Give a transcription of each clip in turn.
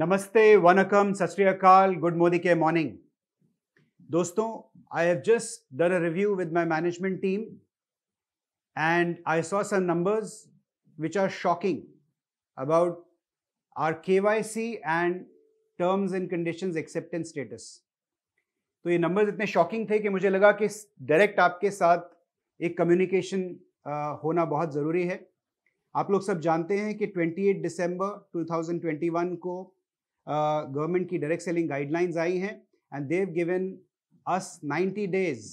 नमस्ते वनकम सत गुड मोदी के मॉर्निंग दोस्तों I have just done a review with my management team and I saw some numbers which are shocking about our K Y C and terms and conditions acceptance status तो ये numbers इतने shocking थे कि मुझे लगा कि direct आपके साथ एक कम्युनिकेशन होना बहुत ज़रूरी है आप लोग सब जानते हैं कि 28 दिसंबर 2021 को गवर्नमेंट की डायरेक्ट सेलिंग गाइडलाइंस आई हैं and they given us 90 days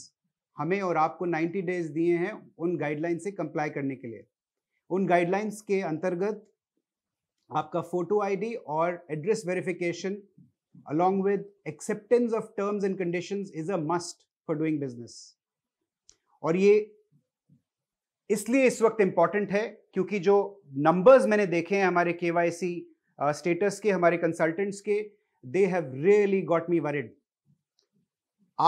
हमें और आपको 90 डेज दिए हैं उन गाइडलाइंस से कंप्लाई करने के लिए उन गाइडलाइंस के अंतर्गत आपका फोटो आईडी और address verification along with acceptance of terms and condition is a must for doing business और ये इसलिए इस वक्त इंपॉर्टेंट है क्योंकि जो नंबर्स मैंने देखे हैं हमारे के वाई सी स्टेटस uh, के हमारे कंसल्टेंट्स के they have really got me worried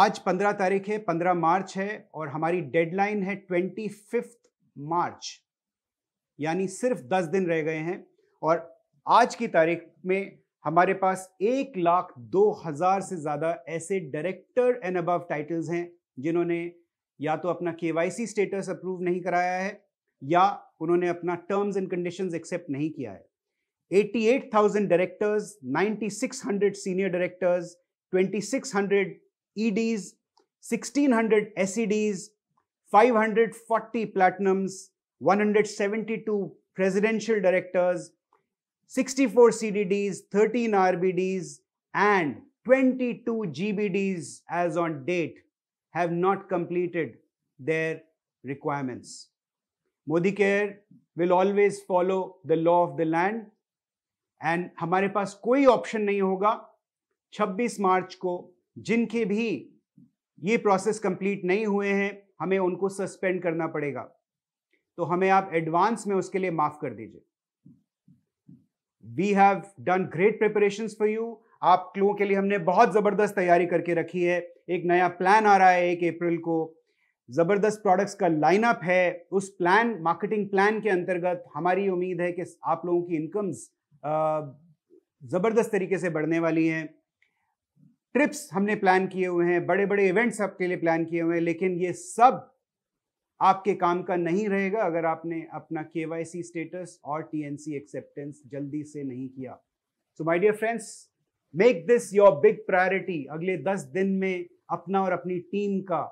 आज पंद्रह तारीख है पंद्रह मार्च है और हमारी डेडलाइन है ट्वेंटी फिफ्थ मार्च यानी सिर्फ दस दिन रह गए हैं और आज की तारीख में हमारे पास एक लाख दो हजार से ज़्यादा ऐसे डायरेक्टर एंड अबव टाइटल्स हैं जिन्होंने या तो अपना के स्टेटस अप्रूव नहीं कराया है या उन्होंने अपना टर्म्स एंड कंडीशंस एक्सेप्ट नहीं किया है 88,000 directors, 9,600 senior directors, 2,600 EDs, 1,600 SEDs, 540 platinums, 172 presidential directors, 64 CDDs, 13 RBDs, and 22 GBDs as on date have not completed their requirements. Modi Care will always follow the law of the land and हमारे पास कोई option नहीं होगा 26 मार्च को जिनके भी ये process complete नहीं हुए हैं हमें उनको सस्पेंड करना पड़ेगा तो हमें आप एडवांस में उसके लिए माफ कर दीजिए we have done great preparation for you आप लोगों के लिए हमने बहुत ज़बरदस्त तैयारी करके रखी है एक नया प्लान आ रहा है एक अप्रैल को ज़बरदस्त प्रोडक्ट्स का लाइनअप है उस प्लान मार्केटिंग प्लान के अंतर्गत हमारी उम्मीद है कि आप लोगों की इनकम्स ज़बरदस्त तरीके से बढ़ने वाली हैं ट्रिप्स हमने प्लान किए हुए हैं बड़े बड़े इवेंट्स आपके लिए प्लान किए हुए हैं लेकिन ये सब आपके काम का नहीं रहेगा अगर आपने अपना के स्टेटस और टी एक्सेप्टेंस जल्दी से नहीं किया so my dear friends make this your big priority अगले दस दिन में अपना और अपनी टीम का